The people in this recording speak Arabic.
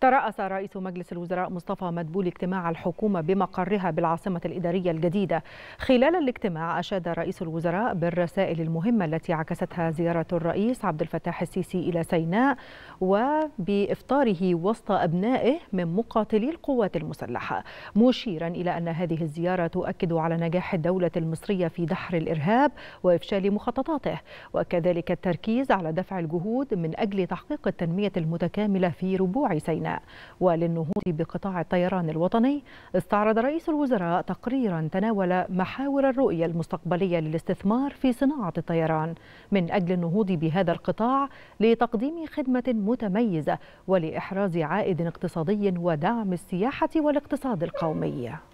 ترأس رئيس مجلس الوزراء مصطفى مدبول اجتماع الحكومة بمقرها بالعاصمة الإدارية الجديدة خلال الاجتماع أشاد رئيس الوزراء بالرسائل المهمة التي عكستها زيارة الرئيس عبد الفتاح السيسي إلى سيناء وبإفطاره وسط أبنائه من مقاتلي القوات المسلحة مشيرا إلى أن هذه الزيارة تؤكد على نجاح الدولة المصرية في دحر الإرهاب وإفشال مخططاته وكذلك التركيز على دفع الجهود من أجل تحقيق التنمية المتكاملة في ربوع سيناء وللنهوض بقطاع الطيران الوطني استعرض رئيس الوزراء تقريرا تناول محاور الرؤية المستقبلية للاستثمار في صناعة الطيران من أجل النهوض بهذا القطاع لتقديم خدمة متميزة ولإحراز عائد اقتصادي ودعم السياحة والاقتصاد القومي